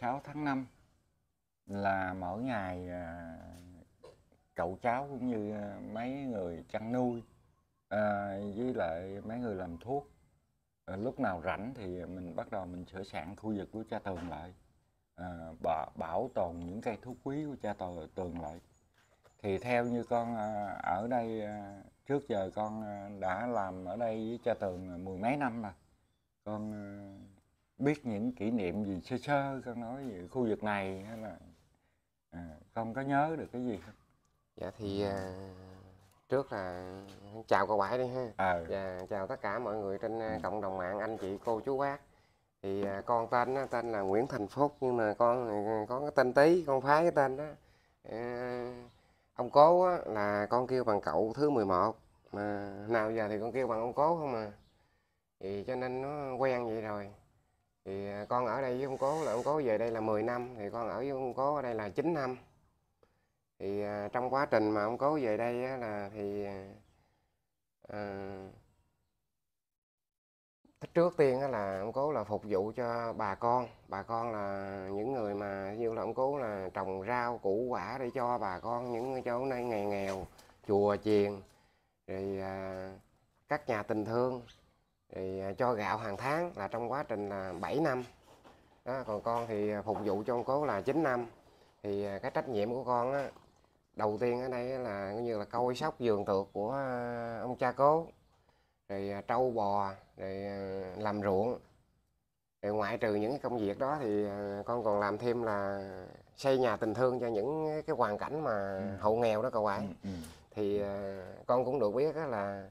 16 tháng 5 là mỗi ngày à, cậu cháu cũng như à, mấy người chăn nuôi à, với lại mấy người làm thuốc à, lúc nào rảnh thì mình bắt đầu mình sửa sản khu vực của cha tường lại à, bảo, bảo tồn những cây thuốc quý của cha tường, lại thì theo như con à, ở đây trước giờ con đã làm ở đây với cha tường mười mấy năm mà con biết những kỷ niệm gì sơ sơ con nói về khu vực này hay là à, con có nhớ được cái gì không dạ thì à, trước là chào cô bảy đi ha à. dạ, chào tất cả mọi người trên à, ừ. cộng đồng mạng anh chị cô chú bác thì à, con tên tên là Nguyễn Thành Phúc nhưng mà con à, có cái tên tí con phái cái tên đó à, ông cố á, là con kêu bằng cậu thứ 11 mà nào giờ thì con kêu bằng ông cố không à thì cho nên nó quen vậy rồi thì à, con ở đây với ông cố là ông cố về đây là 10 năm thì con ở với ông cố ở đây là 9 năm thì à, trong quá trình mà ông cố về đây á, là thì à, à trước tiên á, là ông cố là phục vụ cho bà con bà con là những người mà như là ông cố là trồng rau củ quả để cho bà con những chỗ nơi nghèo nghèo chùa chiền rồi à, các nhà tình thương thì à, cho gạo hàng tháng là trong quá trình là 7 năm đó, còn con thì à, phục vụ cho ông cố là 9 năm thì à, cái trách nhiệm của con á, đầu tiên ở đây là như là coi sóc vườn tược của ông cha cố rồi trâu bò rồi làm ruộng rồi ngoại trừ những công việc đó thì con còn làm thêm là xây nhà tình thương cho những cái hoàn cảnh mà ừ. hộ nghèo đó cậu ạ ừ. ừ. thì con cũng được biết là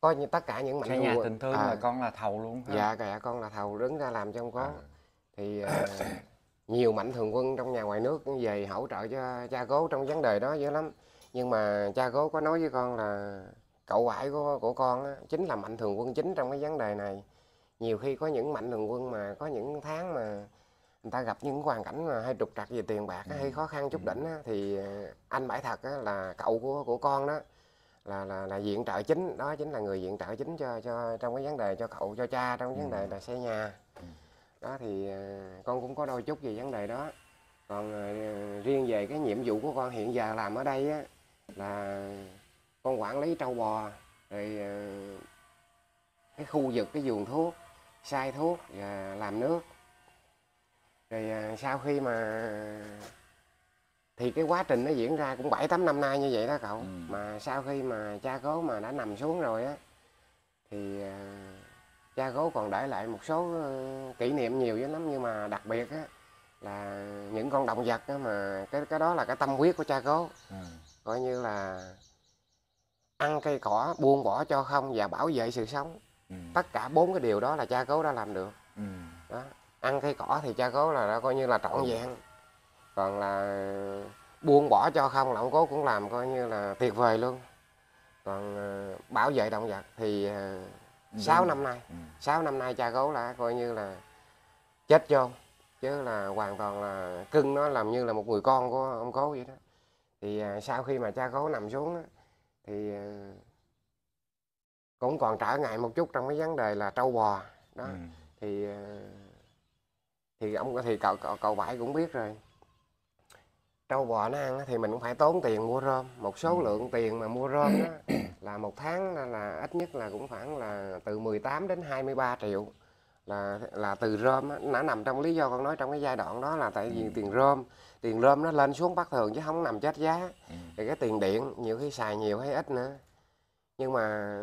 coi như tất cả những mạnh Xây nhà tình thương à, là con là thầu luôn hả? dạ dạ con là thầu đứng ra làm trong có à. thì uh, nhiều mạnh thường quân trong nhà ngoài nước về hỗ trợ cho cha cố trong vấn đề đó dữ lắm nhưng mà cha cố có nói với con là cậu ngoại của của con á, chính là mạnh thường quân chính trong cái vấn đề này nhiều khi có những mạnh thường quân mà có những tháng mà người ta gặp những hoàn cảnh mà hay trục trặc về tiền bạc ừ. hay khó khăn chút ừ. đỉnh á, thì à, anh bãi thật á, là cậu của của con đó là là là diện trợ chính đó chính là người diện trợ chính cho cho trong cái vấn đề cho cậu cho cha trong cái vấn ừ. đề là xây nhà ừ. đó thì à, con cũng có đôi chút về vấn đề đó còn à, riêng về cái nhiệm vụ của con hiện giờ làm ở đây á là con quản lý trâu bò rồi à, cái khu vực cái vườn thuốc sai thuốc và làm nước rồi sau khi mà thì cái quá trình nó diễn ra cũng bảy tám năm nay như vậy đó cậu ừ. mà sau khi mà cha cố mà đã nằm xuống rồi á thì ờ, cha cố còn để lại một số ờ, kỷ niệm nhiều với lắm nhưng mà đặc biệt á là những con động vật á mà cái cái đó là cái tâm huyết của cha cố ừ. coi như là ăn cây cỏ buông bỏ cho không và bảo vệ sự sống ừ. tất cả bốn cái điều đó là cha cố đã làm được ừ. đó ăn cây cỏ thì cha cố là đã coi như là trọn vẹn còn là buông bỏ cho không là ông cố cũng làm coi như là tuyệt vời luôn còn ờ, bảo vệ động vật thì ờ, ừ. sáu năm nay ừ. sáu năm nay cha cố là coi như là chết vô chứ là hoàn toàn là cưng nó làm như là một người con của ông cố vậy đó thì ờ, sau khi mà cha cố nằm xuống đó, thì cũng còn trở ngại một chút trong cái vấn đề là trâu bò đó ừ. thì thì ông thì cậu cậu, cậu bảy cũng biết rồi trâu bò nó ăn thì mình cũng phải tốn tiền mua rơm một số ừ. lượng tiền mà mua rơm đó, là một tháng là ít nhất là cũng khoảng là từ 18 đến 23 triệu là là từ rơm nó nằm trong lý do con nói trong cái giai đoạn đó là tại vì ừ. tiền rơm tiền rơm nó lên xuống bất thường chứ không nằm chết giá ừ. thì cái tiền điện nhiều khi xài nhiều hay ít nữa nhưng mà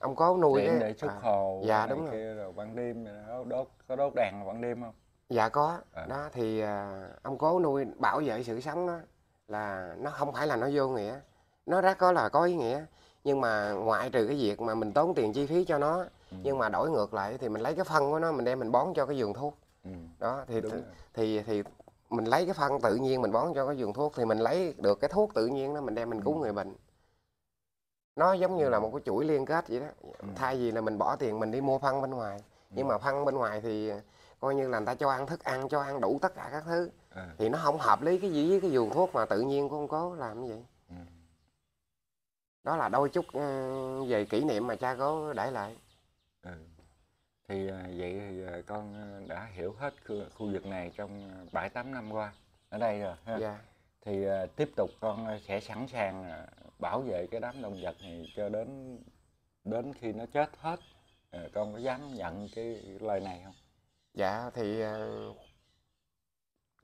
ông có nuôi điện cái, để xuất à, hồ dạ đúng rồi. kia rồi ban đêm đốt có đốt đèn vào ban đêm không dạ có à. đó thì à, ông cố nuôi bảo vệ sự sống đó là nó không phải là nó vô nghĩa nó rất có là có ý nghĩa nhưng mà ngoại trừ cái việc mà mình tốn tiền chi phí cho nó ừ. nhưng mà đổi ngược lại thì mình lấy cái phân của nó mình đem mình bón cho cái vườn thuốc ừ. đó thì thì, thì thì mình lấy cái phân tự nhiên mình bón cho cái vườn thuốc thì mình lấy được cái thuốc tự nhiên đó mình đem mình cứu ừ. người bệnh nó giống như là ừ. một cái chuỗi liên kết vậy đó ừ. thay vì là mình bỏ tiền mình đi mua phân bên ngoài ừ. nhưng mà phân bên ngoài thì coi như là người ta cho ăn thức ăn cho ăn đủ tất cả các thứ à. thì nó không hợp lý cái gì với cái dùng thuốc mà tự nhiên cũng ông cố làm như vậy ừ. đó là đôi chút ờ, về kỷ niệm mà cha cố để lại ừ. thì à, vậy thì à, con à, đã hiểu hết khu, khu vực này trong bảy tám năm qua ở đây rồi ha. Yeah. Dạ. thì tiếp tục con sẽ sẵn sàng bảo vệ cái đám động vật này cho đến đến khi nó chết hết con có dám nhận cái lời này không dạ thì ờ,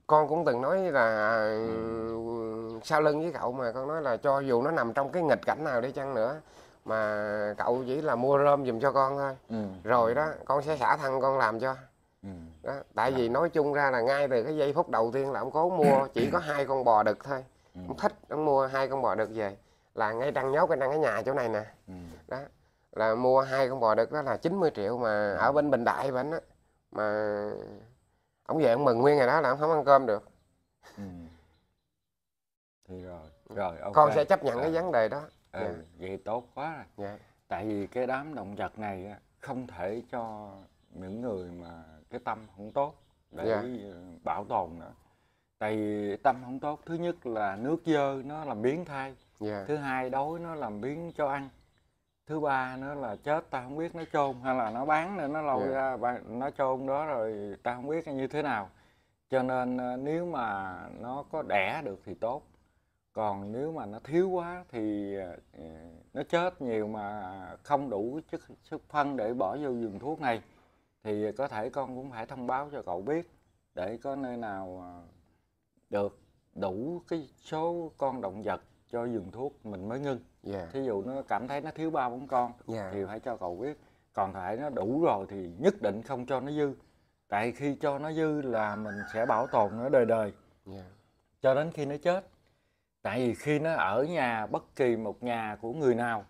con cũng từng nói là ừ. ừ, sao lưng với cậu mà con nói là cho dù nó nằm trong cái nghịch cảnh nào đi chăng nữa mà cậu chỉ là mua rơm giùm cho con thôi ừ. rồi ừ. đó con sẽ xả thân con làm cho ừ. đó tại dạ. vì nói chung ra là ngay từ cái giây phút đầu tiên là ông cố mua chỉ có hai con bò đực thôi ừ. ông thích ông mua hai con bò đực về là ngay trăng nhốt cái đang cái nhà chỗ này nè ừ. đó là mua hai con bò đực đó là 90 triệu mà ở bên bình đại bệnh á mà ông về ông mừng nguyên ngày đó là ông không ăn cơm được ừ. thì rồi ừ. rồi okay. con sẽ chấp nhận à. cái vấn đề đó ừ, dạ. vậy tốt quá rồi dạ. tại vì cái đám động vật này không thể cho những người mà cái tâm không tốt để dạ. Ờ, bảo tồn nữa tại vì tâm không tốt thứ nhất là nước dơ nó làm biến thai dạ. thứ hai đói nó làm biến cho ăn thứ ba nữa là chết ta không biết nó chôn hay là nó bán nên nó lôi yeah. Dạ. ra nó chôn đó rồi ta không biết như thế nào cho nên ờ, nếu mà nó có đẻ được thì tốt còn nếu mà nó thiếu quá thì ờ, ờ, nó chết nhiều mà không đủ chất sức phân để bỏ vô giường thuốc này thì có thể con cũng phải thông báo cho cậu biết để có nơi nào được đủ cái số con động vật cho giường thuốc mình mới ngưng yeah. Dạ. thí dụ nó cảm thấy nó thiếu ba bốn con yeah. Dạ. thì phải cho cậu biết còn thể nó đủ rồi thì nhất định không cho nó dư tại khi cho nó dư là mình sẽ bảo tồn nó đời đời yeah. Dạ. cho đến khi nó chết tại vì khi nó ở nhà bất kỳ một nhà của người nào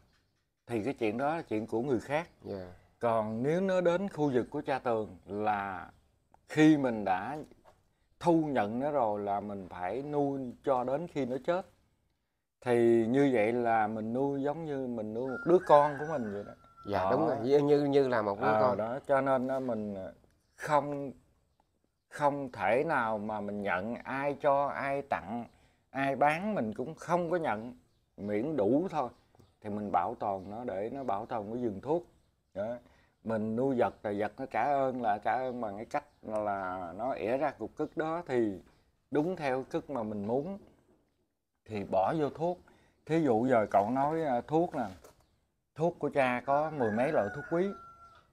thì cái chuyện đó là chuyện của người khác yeah. còn nếu nó đến khu vực của cha tường là khi mình đã thu nhận nó rồi là mình phải nuôi cho đến khi nó chết thì như vậy là mình nuôi giống như mình nuôi một đứa con của mình vậy đó dạ đó. đúng rồi như như, là một đứa à, con đó cho nên đó mình ờ, không không thể nào mà mình nhận ai cho ai tặng ai bán mình cũng không có nhận miễn đủ thôi thì mình bảo toàn nó để nó bảo toàn cái vườn thuốc đó. mình nuôi vật thì vật nó trả ơn là trả ơn bằng cái cách là nó ỉa ra cục cức đó thì đúng theo cức mà mình muốn thì bỏ vô thuốc thí dụ giờ cậu nói à, thuốc nè, thuốc của cha có mười mấy loại thuốc quý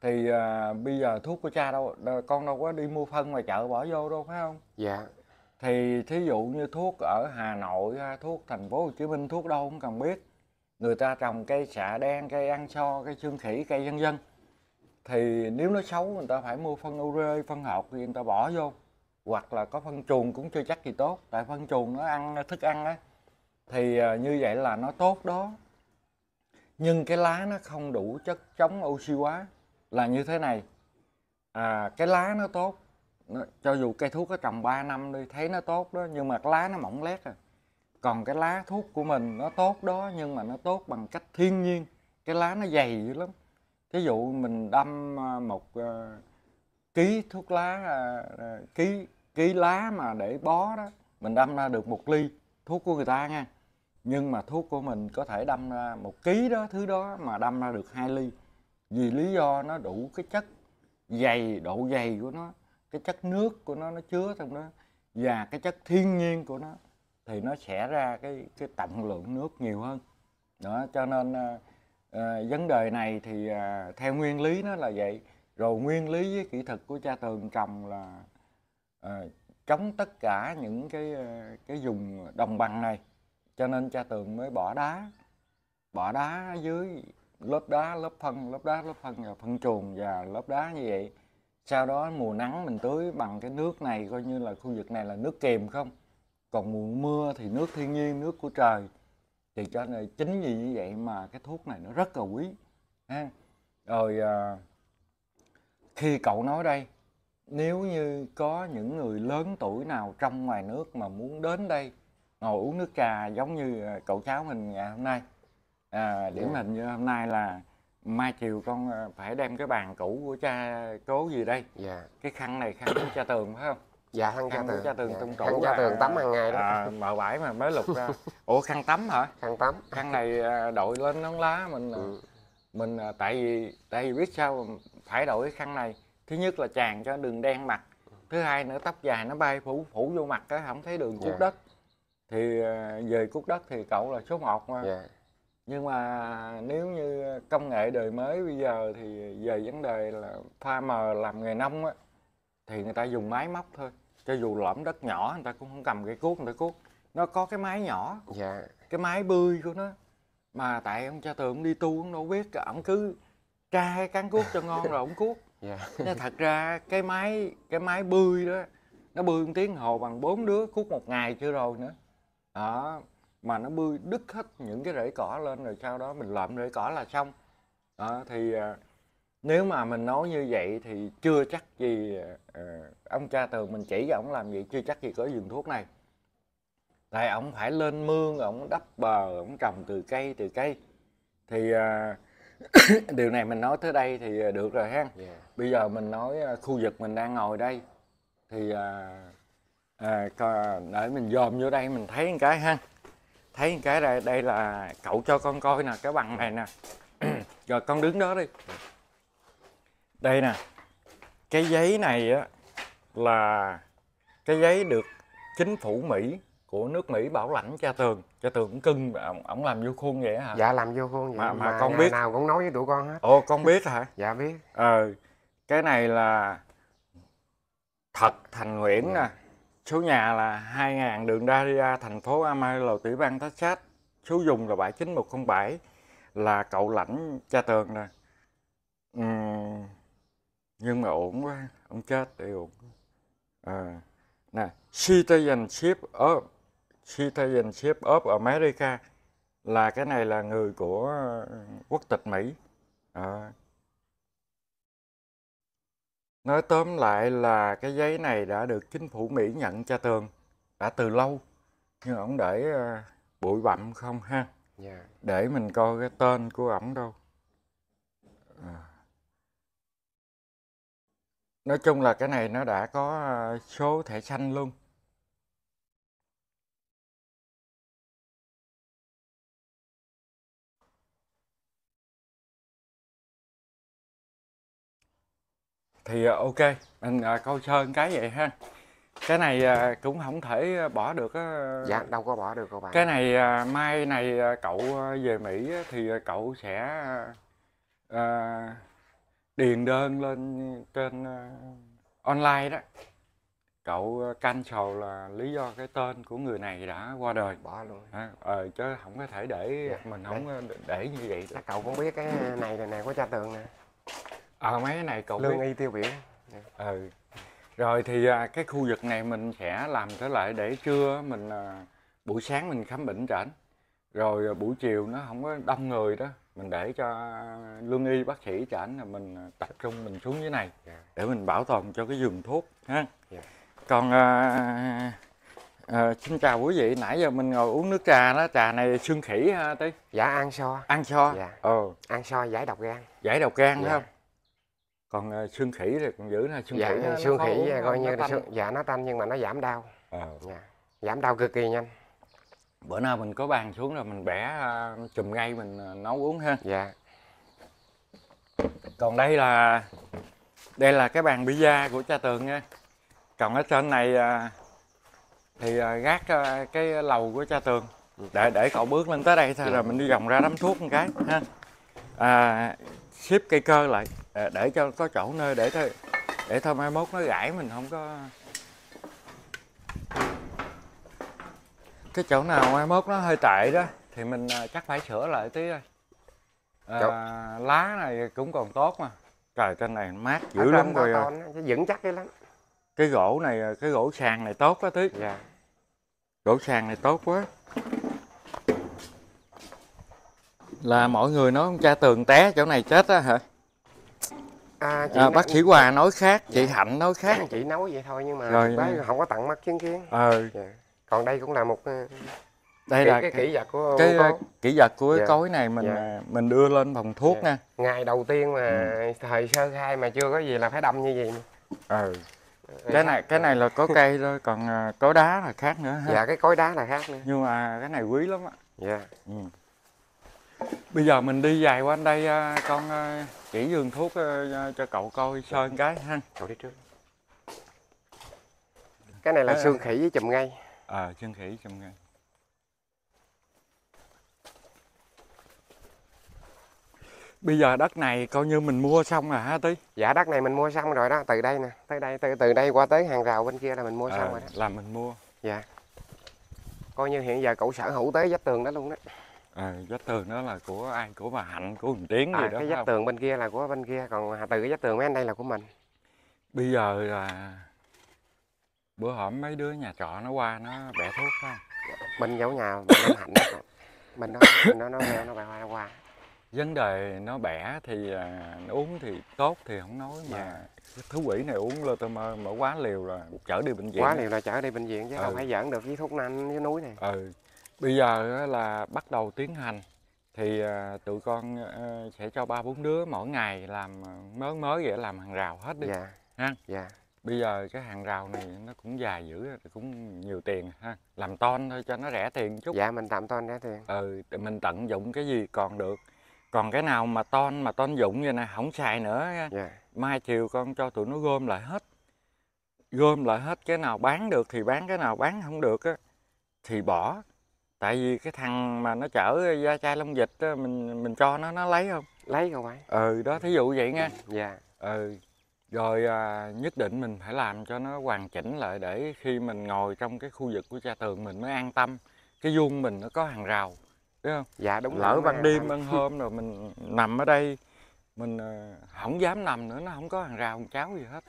thì à, bây giờ thuốc của cha đâu, đâu con đâu có đi mua phân ngoài chợ bỏ vô đâu phải không dạ thì thí dụ như thuốc ở hà nội à, thuốc thành phố hồ chí minh thuốc đâu cũng cần biết người ta trồng cây xạ đen cây ăn so cây xương khỉ cây vân vân thì nếu nó xấu người ta phải mua phân ure phân hột thì người ta bỏ vô hoặc là có phân chuồng cũng chưa chắc gì tốt tại phân chuồng nó ăn thức ăn á thì à, như vậy là nó tốt đó nhưng cái lá nó không đủ chất chống oxy hóa là như thế này à, cái lá nó tốt nó, cho dù cây thuốc có trồng 3 năm đi thấy nó tốt đó nhưng mà cái lá nó mỏng lét à còn cái lá thuốc của mình nó tốt đó nhưng mà nó tốt bằng cách thiên nhiên cái lá nó dày dữ lắm thí dụ mình đâm à, một uh, ký thuốc lá uh, ký ký lá mà để bó đó mình đâm ra được một ly thuốc của người ta nha nhưng mà thuốc của mình có thể đâm ra một ký đó thứ đó mà đâm ra được hai ly vì lý do nó đủ cái chất dày độ dày của nó cái chất nước của nó nó chứa trong đó và cái chất thiên nhiên của nó thì nó sẽ ra cái cái tận lượng nước nhiều hơn đó cho nên à, à, vấn đề này thì à, theo nguyên lý nó là vậy rồi nguyên lý với kỹ thuật của cha tường trồng là à, chống tất cả những cái à, cái vùng đồng bằng này cho nên cha tường mới bỏ đá bỏ đá dưới lớp đá lớp phân lớp đá lớp phân và phân chuồng và lớp đá như vậy sau đó mùa nắng mình tưới bằng cái nước này coi như là khu vực này là nước kìm không còn mùa mưa thì nước thiên nhiên nước của trời thì cho nên chính vì như vậy mà cái thuốc này nó rất là quý ha rồi à, khi cậu nói đây nếu như có những người lớn tuổi nào trong ngoài nước mà muốn đến đây ngồi uống nước trà giống như ờ, cậu cháu mình ngày hôm nay à, điển hình như hôm nay là mai chiều con ờ, phải đem cái bàn cũ của cha cố gì đây dạ. cái khăn này khăn của cha tường phải không dạ khăn, khăn cha tường cha tường dạ. trong khăn cha tường tắm hàng ngày đó à, mở bãi mà mới lục ra ủa khăn tắm hả khăn tắm khăn này ờ, đội lên nón lá mình ừ. mình tại vì tại vì biết sao phải đổi cái khăn này thứ nhất là chàng cho đường đen mặt thứ hai nữa tóc dài nó bay phủ phủ vô mặt á không thấy đường trước dạ. đất thì ờ, về cúc đất thì cậu là số 1 mà yeah. Dạ. nhưng mà nếu như công nghệ đời mới bây giờ thì về vấn đề là pha mờ làm nghề nông á thì người ta dùng máy móc thôi cho dù lõm đất nhỏ người ta cũng không cầm cái cuốc người ta cuốc nó có cái máy nhỏ yeah. Dạ. cái máy bươi của nó mà tại ông cha tường đi tu ông đâu biết ông cứ tra cái cán cuốc cho ngon rồi ông cuốc yeah. Dạ. nên thật ra cái máy cái máy bươi đó nó bươi một tiếng hồ bằng bốn đứa cuốc một ngày chưa rồi nữa à mà nó bươi đứt hết những cái rễ cỏ lên rồi sau đó mình lợm rễ cỏ là xong đó thì ờ, nếu mà mình nói như vậy thì chưa chắc gì ờ, ông cha tường mình chỉ cho ổng làm vậy chưa chắc gì có dùng thuốc này tại ổng phải lên mương ổng đắp bờ ổng trồng từ cây từ cây thì uh, điều này mình nói tới đây thì được rồi ha yeah. bây giờ mình nói khu vực mình đang ngồi đây thì uh, à, coi, để mình dòm vô đây mình thấy một cái ha thấy một cái đây đây là cậu cho con coi nè cái bằng này nè rồi con đứng đó đi đây nè cái giấy này á là cái giấy được chính phủ mỹ của nước Mỹ bảo lãnh cha tường cha tường cũng cưng ổng, làm vô khuôn vậy hả dạ làm vô khuôn vậy mà, mà, mà con biết nào cũng nói với tụi con hết ồ con biết hả dạ biết ờ cái này là thật thành nguyễn nè dạ. Số nhà là 2000 đường Daria, thành phố Amarillo, tiểu bang Texas. Số dùng là 79107 là cậu lãnh cha tường nè. Uhm, nhưng mà ổn quá, ông chết để ổn. À, nè, citizenship of citizenship of America là cái này là người của quốc tịch Mỹ. À, Nói tóm lại là cái giấy này đã được chính phủ Mỹ nhận cho Tường đã từ lâu nhưng ổng để ờ, bụi bặm không ha. Yeah. Dạ. Để mình coi cái tên của ổng đâu. À. Nói chung là cái này nó đã có ờ, số thẻ xanh luôn. thì ờ, ok mình ờ, câu sơn cái vậy ha cái này ờ, cũng không thể bỏ được á dạ đâu có bỏ được các bạn cái này mai này cậu về mỹ thì cậu sẽ à, điền đơn lên trên online đó cậu cancel là lý do cái tên của người này đã qua đời bỏ luôn à, ờ chứ không có thể để dạ, mình không để, để như vậy là cậu cũng biết cái này này, này của cha tường nè ờ mấy cái này cậu lương biết. y tiêu biểu ừ rồi thì à, cái khu vực này mình sẽ làm trở lại để trưa mình à, buổi sáng mình khám bệnh trển rồi à, buổi chiều nó không có đông người đó mình để cho lương y bác sĩ trển là mình tập trung mình xuống dưới này dạ. để mình bảo tồn cho cái giường thuốc ha dạ. còn à, à, xin chào quý vị nãy giờ mình ngồi uống nước trà đó trà này xương khỉ ha tí dạ ăn so ăn so dạ. ừ ăn so giải độc gan giải độc gan dạ. không còn ờ, xương khỉ thì cũng giữ là xương dạ, khỉ xương khỉ nó, coi như xương, dạ nó tanh nhưng mà nó giảm đau à. dạ, giảm đau cực kỳ nhanh bữa nào mình có bàn xuống rồi mình bẻ ờ, chùm ngay mình nấu uống ha dạ còn đây là đây là cái bàn pizza của cha tường nha còn ở trên này thì gác cái lầu của cha tường để để cậu bước lên tới đây thôi dạ. rồi mình đi vòng ra đám thuốc một cái ha à, xếp cây cơ lại ờ, để cho có chỗ nơi để thôi để thôi mai mốt nó gãy mình không có cái chỗ nào mai mốt nó hơi tệ đó thì mình ờ, chắc phải sửa lại tí thôi à, lá này cũng còn tốt mà trời trên này mát dữ Ở lắm rồi à. vững chắc cái lắm cái gỗ này cái gỗ sàn này tốt quá tí dạ gỗ sàn này tốt quá là mọi người nói ông cha tường té chỗ này chết á hả à, chị à, bác sĩ hòa nói khác chị dạ. hạnh nói khác chị nói vậy thôi nhưng mà rồi, bác ừ. không có tặng mắt chứng kiến ờ dạ. còn đây cũng là một ừ, đây cái, là cái kỹ vật của cái có. Ờ, kỹ vật của dạ. cái cối này mình dạ. Ờ, mình đưa lên phòng thuốc dạ. nha ngày đầu tiên mà ừ. thời sơ khai mà chưa có gì là phải đâm như vậy ừ, ừ. cái này cái này là có cây thôi còn ờ, cối đá là khác nữa ha. dạ cái cối đá là khác nữa nhưng mà cái này quý lắm á dạ ừ bây giờ mình đi dài qua đây à, con à, chỉ giường thuốc à, cho cậu coi sơn cái ha cậu đi trước cái này là à, xương khỉ với chùm ngay ờ à, xương khỉ chùm ngay bây giờ đất này coi như mình mua xong rồi hả tí dạ đất này mình mua xong rồi đó từ đây nè tới đây từ từ đây qua tới hàng rào bên kia là mình mua à, xong rồi đó là mình mua dạ coi như hiện giờ cậu sở hữu tới vách tường đó luôn đó à, vách tường đó là của ai của bà hạnh của mình tiến à, gì đó cái vách tường bên kia là của bên kia còn từ cái vách tường mấy anh đây là của mình bây giờ là bữa hổm mấy đứa nhà trọ nó qua nó bẻ thuốc ha. mình giấu nhà mình làm hạnh đó. mình nó nó nó bẻ nó bẻ qua, qua vấn đề nó bẻ thì à, nó uống thì tốt thì không nói mà yeah. Dạ. quỷ này uống lơ tơ mơ mà quá liều là chở đi bệnh viện quá liều là chở đi bệnh viện chứ ừ. không phải giỡn được với thuốc nanh với núi này ừ bây giờ là bắt đầu tiến hành thì à, tụi con ờ, sẽ cho ba bốn đứa mỗi ngày làm ờ, mới mới vậy làm hàng rào hết đi dạ ha dạ bây giờ cái hàng rào này nó cũng dài dữ cũng nhiều tiền ha làm ton thôi cho nó rẻ tiền chút dạ mình tạm ton rẻ tiền ừ mình tận dụng cái gì còn được còn cái nào mà ton mà ton dụng vậy nè không xài nữa ha. Dạ. mai chiều con cho tụi nó gom lại hết gom lại hết cái nào bán được thì bán cái nào bán không được á thì bỏ tại vì cái thằng mà nó chở da chai lông dịch á, mình mình cho nó nó lấy không lấy không phải ừ đó thí dụ vậy nha dạ ừ rồi à, nhất định mình phải làm cho nó hoàn chỉnh lại để khi mình ngồi trong cái khu vực của cha tường mình mới an tâm cái vuông mình nó có hàng rào đúng không dạ đúng lỡ ban đêm ban hôm rồi mình nằm ở đây mình à, không dám nằm nữa nó không có hàng rào hàng cháo gì hết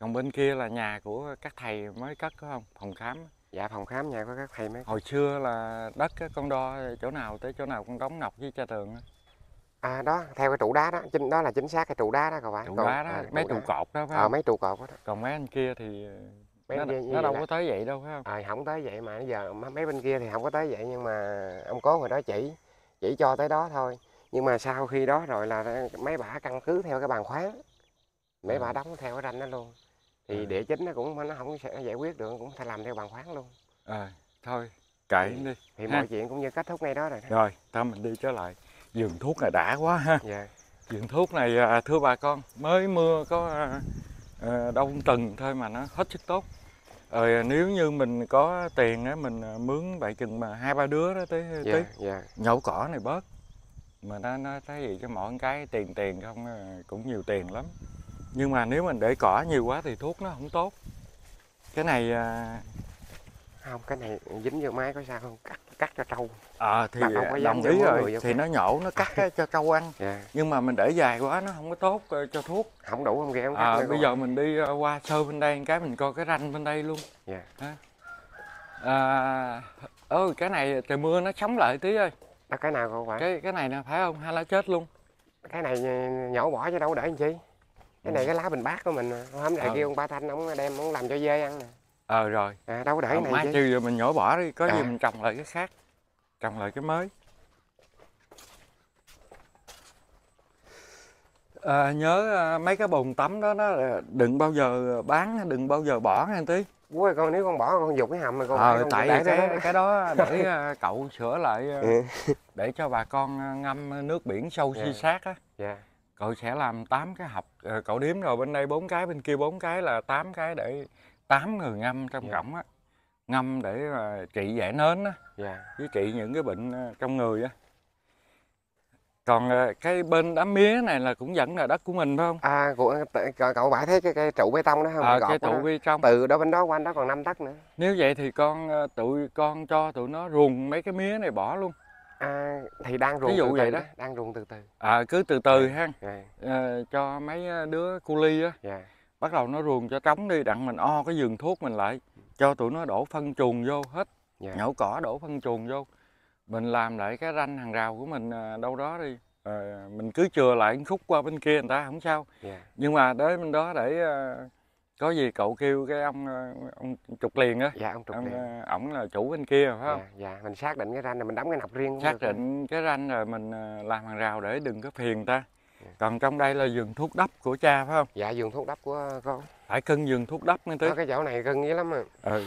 còn bên kia là nhà của các thầy mới cất có không phòng khám dạ phòng khám nhà có các thầy mấy hồi xưa là đất con đo chỗ nào tới chỗ nào con đóng ngọc với cha tường à đó theo cái trụ đá đó chính đó là chính xác cái trụ đá đó cậu bạn trụ còn, đá đó à, mấy trụ, trụ cột đó phải ờ, không? À, mấy trụ cột đó còn mấy anh kia thì mấy nó, nó đâu có tới vậy đâu phải không? À, không tới vậy mà bây giờ mấy bên kia thì không có tới vậy nhưng mà ông cố hồi đó chỉ chỉ cho tới đó thôi nhưng mà sau khi đó rồi là mấy bà căn cứ theo cái bàn khoáng mấy à. bà ừ. đóng theo cái ranh đó luôn thì à. địa chính nó cũng nó không sẽ giải quyết được cũng phải làm theo bằng khoáng luôn à, thôi kệ thì, đi thì ha. mọi chuyện cũng như kết thúc ngay đó rồi rồi thôi mình đi trở lại vườn thuốc này đã quá ha dạ. vườn thuốc này à, thưa bà con mới mưa có à, à đông từng thôi mà nó hết sức tốt rồi ờ, nếu như mình có tiền á mình à, mướn vậy chừng mà hai ba đứa đó tới dạ, tới dạ. nhậu cỏ này bớt mà nó nó thấy gì cho mọi cái tiền tiền không cũng nhiều tiền lắm nhưng mà nếu mình để cỏ nhiều quá thì thuốc nó không tốt cái này à, không cái này dính vô máy có sao không cắt cắt cho trâu ờ à, thì đồng ý rồi thì nó nhổ nó cắt á, cho trâu ăn yeah. Dạ. nhưng mà mình để dài quá nó không có tốt ờ, cho thuốc không đủ không ghé không ờ, bây giờ mình đi ờ, qua sơ bên đây cái mình coi cái ranh bên đây luôn dạ yeah. à, ơi cái này trời mưa nó sống lại tí ơi à, cái nào không phải cái cái này nè phải không hai lá chết luôn cái này nhổ bỏ chứ đâu để làm chi cái này cái lá bình bát của mình mà. hôm nay ờ. kêu ông ba thanh ông đem ông làm cho dê ăn nè ờ rồi à, đâu có để ông này chứ trừ rồi mình nhổ bỏ đi có à. gì mình trồng lại cái khác trồng lại cái mới à, nhớ à, mấy cái bồn tắm đó nó đừng bao giờ bán đừng bao giờ bỏ nha tí Ui, con nếu con bỏ con dục cái hầm mà con ờ, con tại con cái cái đó để à, cậu sửa lại à, dạ. để cho bà con ngâm nước biển sâu yeah. si dạ. sát á yeah. Dạ cậu sẽ làm 8 cái hộp ờ, cậu đếm rồi bên đây bốn cái bên kia bốn cái là 8 cái để 8 người ngâm trong yeah. Dạ. cổng á ngâm để ờ, trị giải nến á yeah. Dạ. với trị những cái bệnh ờ, trong người á còn cái bên đám mía này là cũng vẫn là đất của mình phải không à của cậu phải thấy cái, cái trụ bê tông đó không à, cái trụ bê tông từ đó bên đó qua anh đó còn năm đất nữa nếu vậy thì con tụi con cho tụi nó ruồng mấy cái mía này bỏ luôn à, thì đang ruộng ví từ vậy từ đó. đó đang ruộng từ từ à cứ từ từ yeah. Dạ, ha yeah. Dạ. À, ờ, cho mấy ờ, đứa cu ly á yeah. Dạ. bắt đầu nó ruồng cho trống đi đặng mình o cái giường thuốc mình lại cho tụi nó đổ phân chuồng vô hết yeah. nhổ cỏ đổ phân chuồng vô mình làm lại cái ranh hàng rào của mình ờ, đâu đó đi à, mình cứ chừa lại khúc qua bên kia người ta không sao yeah. nhưng mà tới bên đó để có gì cậu kêu cái ông ông trục liền á dạ ông trục ông, liền ờ, ổng là chủ bên kia phải không dạ, dạ mình xác định cái ranh rồi mình đóng cái nọc riêng xác định rồi. cái ranh rồi mình ờ, làm hàng rào để đừng có phiền ta dạ. còn trong đây là vườn thuốc đắp của cha phải không dạ vườn thuốc đắp của con phải cân vườn thuốc đắp nghe tới cái chỗ này cân dữ lắm à ừ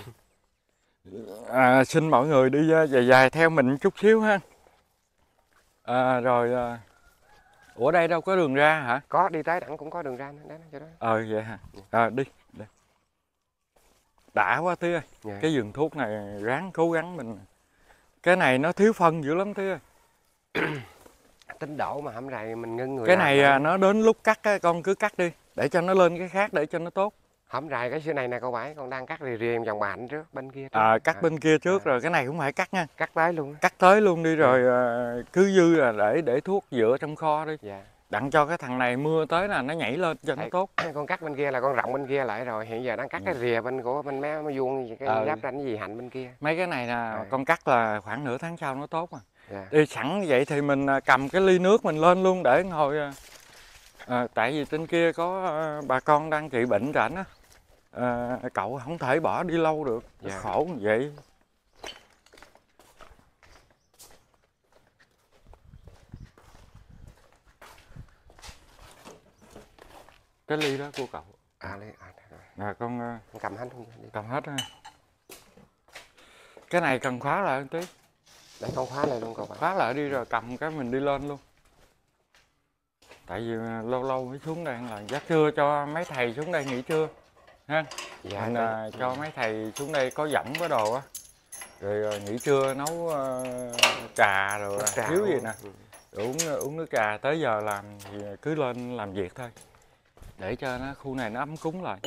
à, xin mọi người đi ờ, dài dài theo mình chút xíu ha à, rồi à, ủa đây đâu có đường ra hả có đi tới đẳng cũng có đường ra đấy. đó, chỗ đó. ờ vậy hả à, đi đã quá tía ơi dạ. cái vườn thuốc này ráng cố gắng mình cái này nó thiếu phân dữ lắm tía ơi tính đổ mà hầm này mình ngưng người cái này à, nó đến lúc cắt á con cứ cắt đi để cho nó lên cái khác để cho nó tốt hầm rày cái xưa này nè con bảy con đang cắt rìa em vòng bạn trước bên kia trước. à cắt à. bên kia trước à. rồi cái này cũng phải cắt nha cắt tới luôn cắt tới luôn đi dạ. rồi à, cứ dư là để để thuốc dựa trong kho đi dạ đặng cho cái thằng này mưa tới là nó nhảy lên cho Đấy, nó tốt con cắt bên kia là con rộng bên kia lại rồi hiện giờ đang cắt ừ. cái rìa bên của bên mé vuông cái ừ. giáp ranh gì hạnh bên kia mấy cái này là ừ. con cắt là khoảng nửa tháng sau nó tốt mà yeah. Dạ. đi sẵn vậy thì mình à, cầm cái ly nước mình lên luôn để ngồi à, à, tại vì trên kia có à, bà con đang trị bệnh rảnh á à, cậu không thể bỏ đi lâu được yeah. Dạ. khổ vậy cái ly đó của cậu à ly à, à con ờ, con cầm hết không cầm hết ha cái này cần khóa lại tí để con khóa lại luôn cậu bạn khóa lại đi rồi cầm cái mình đi lên luôn tại vì ờ, lâu lâu mới xuống đây là dắt trưa cho mấy thầy xuống đây nghỉ trưa ha dạ, mình à, cho ừ. mấy thầy xuống đây có dẫm có đồ á rồi, rồi ờ, nghỉ trưa nấu uh, trà rồi thiếu gì nè ừ. uống uống nước trà tới giờ làm thì cứ lên làm việc thôi để cho nó khu này nó ấm cúng lại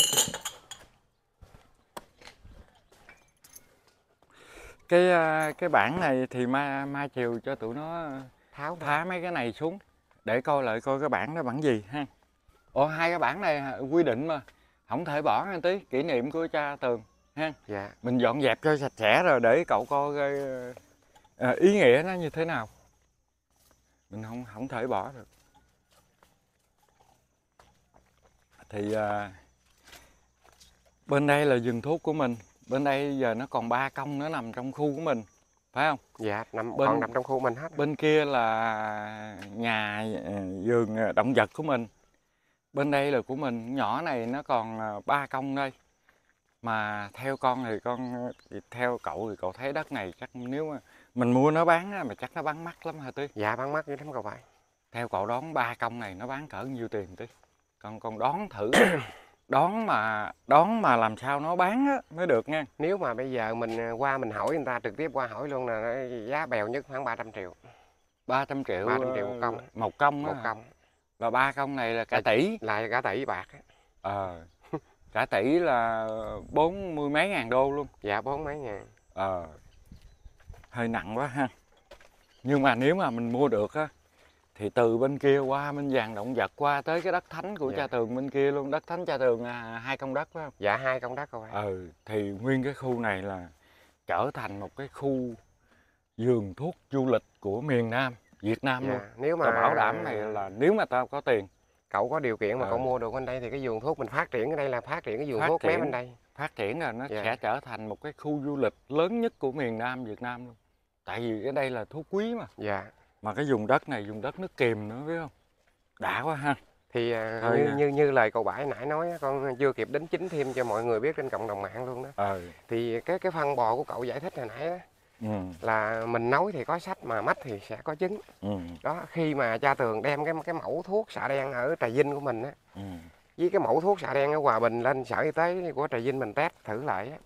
cái à, cái bảng này thì mai mai chiều cho tụi nó tháo thả mấy cái này xuống để coi lại coi cái bảng đó bản gì ha ồ hai cái bảng này quy định mà không thể bỏ anh tí kỷ niệm của cha tường ha dạ mình dọn dẹp cho sạch sẽ rồi để cậu coi cái, à, ý nghĩa nó như thế nào mình không không thể bỏ được thì à, bên đây là vườn thuốc của mình bên đây giờ nó còn ba công nó nằm trong khu của mình phải không dạ nằm bên, còn nằm trong khu mình hết bên kia là nhà à, vườn à, động vật của mình bên đây là của mình nhỏ này nó còn à, ba công đây mà theo con thì con thì theo cậu thì cậu thấy đất này chắc nếu mà mình mua nó bán mà chắc nó bán mắc lắm hả tí dạ bán mắc dữ lắm cậu phải? theo cậu đón ba công này nó bán cỡ nhiêu tiền tí con con đón thử đón mà đón mà làm sao nó bán á, mới được nha nếu mà bây giờ mình à, qua mình hỏi người ta trực tiếp qua hỏi luôn là giá bèo nhất khoảng 300 triệu 300 triệu 300 triệu một công ờ, một công một công và ba công này là cả tỷ là cả tỷ bạc ờ à, cả tỷ là bốn mươi mấy ngàn đô luôn dạ bốn mấy ngàn ờ à, hơi nặng quá ha nhưng mà nếu mà mình mua được á thì từ bên kia qua bên vàng động vật qua tới cái đất thánh của dạ. cha tường bên kia luôn đất thánh cha tường à, hai công đất phải không dạ hai công đất không ừ thì nguyên cái khu này là trở thành một cái khu vườn thuốc du lịch của miền nam việt nam dạ. luôn nếu mà tao bảo đảm này là nếu mà tao có tiền cậu có điều kiện mà ừ. cậu mua được bên đây thì cái vườn thuốc mình phát triển ở đây là phát triển cái vườn phát thuốc mé bên đây phát triển là nó dạ. sẽ trở thành một cái khu du lịch lớn nhất của miền nam việt nam luôn tại vì cái đây là thuốc quý mà dạ mà cái vùng đất này dùng đất nước kìm nữa biết không đã quá ha thì à, như, à. như như lời cậu bãi nãy nói con chưa kịp đến chính thêm cho mọi người biết trên cộng đồng mạng luôn đó ừ. thì cái cái phân bò của cậu giải thích hồi nãy đó ừ. là mình nói thì có sách mà mách thì sẽ có chứng. ừ. đó khi mà cha tường đem cái cái mẫu thuốc xạ đen ở trà vinh của mình á ừ. với cái mẫu thuốc xạ đen ở hòa bình lên sở y tế của trà vinh mình test thử lại á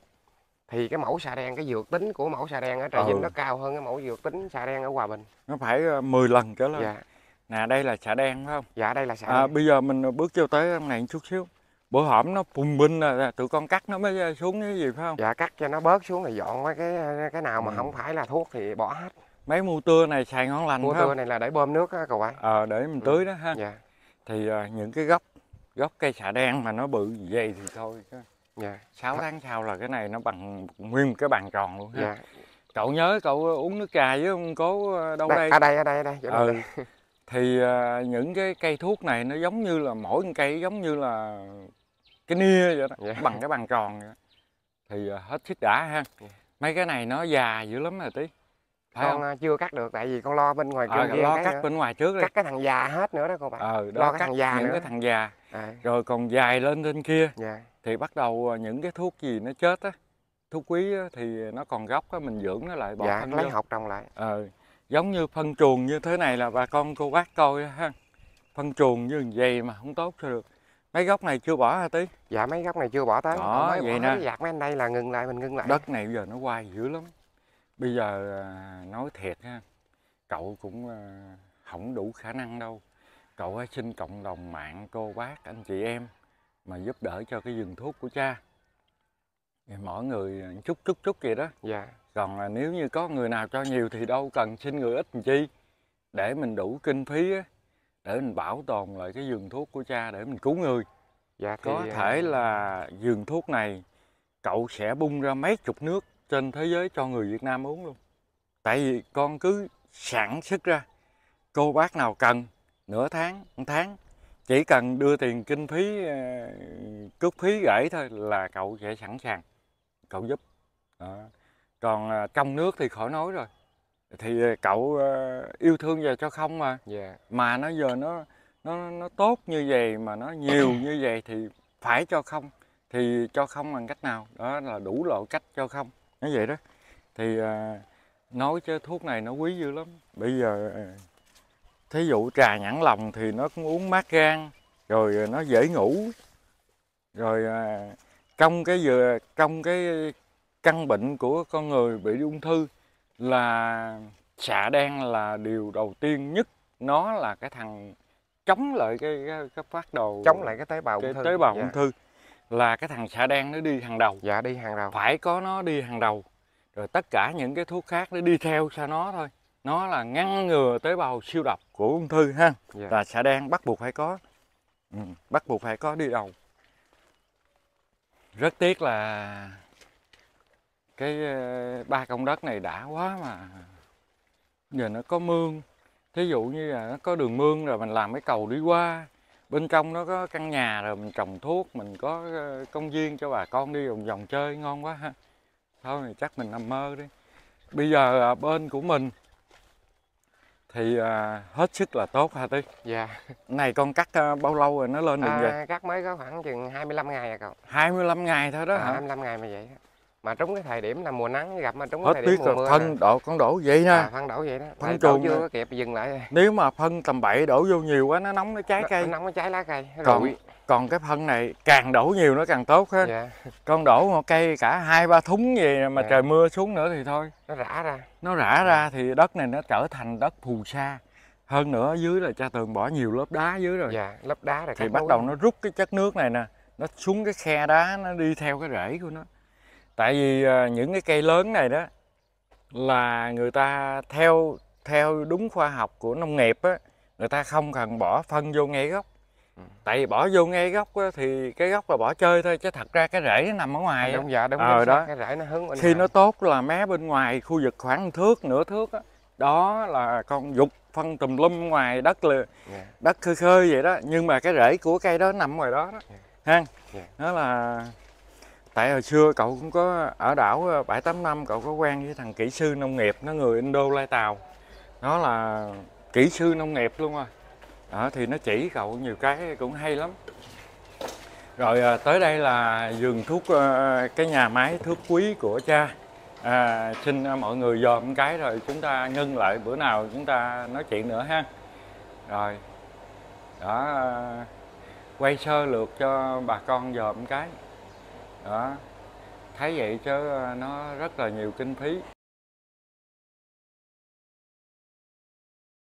thì cái mẫu xà đen cái dược tính của mẫu xà đen ở trà ừ. vinh nó cao hơn cái mẫu dược tính xà đen ở hòa bình nó phải 10 ờ, lần trở lên dạ. nè đây là xà đen phải không dạ đây là xà à, đen. à, bây giờ mình bước vô tới này chút xíu bữa hổm nó phùng binh là tụi con cắt nó mới ờ, xuống cái gì phải không dạ cắt cho nó bớt xuống rồi dọn cái ờ, cái nào mà ừ. không phải là thuốc thì bỏ hết mấy mu tưa này xài ngon lành mu tưa này là để bơm nước á cậu bạn ờ à, để mình tưới ừ. đó ha dạ. thì à, những cái gốc gốc cây xà đen mà nó bự vậy thì thôi dạ 6 tháng sau là cái này nó bằng nguyên cái bàn tròn luôn ha dạ. cậu nhớ cậu uống nước trà với ông cố ờ, đâu đây, à, đây? ở đây ở đây ở ừ. đây, ở đây. thì ờ, những cái cây thuốc này nó giống như là mỗi cây giống như là cái nia vậy đó dạ. bằng cái bàn tròn vậy thì ờ, hết sức đã ha dạ. mấy cái này nó già dữ lắm rồi tí phải con không? chưa cắt được tại vì con lo bên ngoài kia, kia lo cắt nữa. bên ngoài trước đi. cắt cái thằng già hết nữa đó con bạn ờ, ừ, đó, lo cắt thằng già những nữa. cái thằng già à. rồi còn dài lên trên kia dạ. thì bắt đầu à, những cái thuốc gì nó chết á thuốc quý á, thì nó còn gốc á mình dưỡng nó lại bỏ dạ, phân lấy học trồng lại ờ giống như phân chuồng như thế này là bà con cô bác coi ha phân chuồng như vậy mà không tốt sao được mấy gốc này chưa bỏ hả tí dạ mấy gốc này chưa bỏ tới đó vậy nè dạt mấy anh đây là ngừng lại mình ngừng lại đất này bây giờ nó quay dữ lắm bây giờ à, nói thiệt ha cậu cũng à, không đủ khả năng đâu cậu hãy xin cộng đồng mạng cô bác anh chị em mà giúp đỡ cho cái vườn thuốc của cha thì mỗi người chút chút chút vậy đó dạ còn nếu như có người nào cho nhiều thì đâu cần xin người ít làm chi để mình đủ kinh phí á để mình bảo tồn lại cái vườn thuốc của cha để mình cứu người dạ thì... có à, thể là vườn thuốc này cậu sẽ bung ra mấy chục nước trên thế giới cho người Việt Nam uống luôn tại vì con cứ sản xuất ra cô bác nào cần nửa tháng một tháng chỉ cần đưa tiền kinh phí ờ, cước phí gửi thôi là cậu sẽ sẵn sàng cậu giúp đó. còn ờ, trong nước thì khỏi nói rồi thì ờ, cậu yêu thương về cho không mà yeah. Dạ. mà nó giờ nó nó nó tốt như vậy mà nó nhiều như vậy thì phải cho không thì cho không bằng cách nào đó là đủ lộ cách cho không như vậy đó thì nói chứ thuốc này nó quý dữ lắm bây giờ thí dụ trà nhãn lòng thì nó cũng uống mát gan rồi ờ, nó dễ ngủ rồi ờ, trong cái vừa trong cái căn bệnh của con người bị ung thư là xạ đen là điều đầu tiên nhất nó là cái thằng chống lại cái cái, cái phát đồ chống lại cái tế bào ung thư tế bào dạ. ung thư là cái thằng xạ đen nó đi hàng đầu dạ đi hàng đầu phải có nó đi hàng đầu rồi tất cả những cái thuốc khác nó đi theo sau nó thôi nó là ngăn ngừa tế bào siêu độc của ung thư ha yeah. là xạ đen bắt buộc phải có ừ, bắt buộc phải có đi đầu rất tiếc là cái ờ, ba công đất này đã quá mà giờ nó có mương thí dụ như là nó có đường mương rồi mình làm cái cầu đi qua bên trong nó có căn nhà rồi mình trồng thuốc mình có ờ, công viên cho bà con đi vòng vòng chơi ngon quá ha thôi thì chắc mình nằm mơ đi bây giờ bên của mình thì à, hết sức là tốt ha tí dạ này con cắt à, bao lâu rồi nó lên được à, vậy cắt mới có khoảng chừng 25 ngày à cậu 25 ngày thôi đó à, hả 25 ngày mà vậy mà trúng cái thời điểm là mùa nắng gặp mà trúng hết thời điểm mùa mưa phân đổ con đổ vậy nha à, phân đổ vậy đó phân chuồng chưa có kịp dừng lại nếu mà phân tầm bậy đổ vô nhiều quá nó nóng nó cháy cây nó nóng nó cháy lá cây nó còn rụi còn cái phân này càng đổ nhiều nó càng tốt hết dạ. con đổ một cây cả hai ba thúng gì mà dạ. trời mưa xuống nữa thì thôi nó rã ra nó rã ra dạ. thì đất này nó trở thành đất phù sa hơn nữa dưới là cha tường bỏ nhiều lớp đá dưới rồi dạ lớp đá là thì bắt đầu nó rút cái chất nước này nè nó xuống cái khe đá nó đi theo cái rễ của nó tại vì ờ, những cái cây lớn này đó là người ta theo theo đúng khoa học của nông nghiệp á người ta không cần bỏ phân vô ngay gốc tại vì bỏ vô ngay gốc á, thì cái gốc là bỏ chơi thôi chứ thật ra cái rễ nó nằm ở ngoài á. đúng dạ đúng ờ, đó. cái rễ nó hướng bên khi nó tốt là mé bên ngoài khu vực khoảng thước nửa thước á, đó là con dục phân tùm lum ngoài đất là Dạ. đất khơi khơi vậy đó nhưng mà cái rễ của cây đó nằm ngoài đó đó Dạ. ha Dạ. đó là tại hồi xưa cậu cũng có ở đảo ờ, bảy tám năm cậu có quen với thằng kỹ sư nông nghiệp nó người indo lai tàu nó là kỹ sư nông nghiệp luôn rồi à đó, ờ, thì nó chỉ cậu nhiều cái cũng hay lắm rồi ờ, tới đây là vườn thuốc ờ, cái nhà máy thuốc quý của cha à, xin mọi người dòm cái rồi chúng ta ngưng lại bữa nào chúng ta nói chuyện nữa ha rồi đó quay sơ lược cho bà con dòm cái đó thấy vậy chứ nó rất là nhiều kinh phí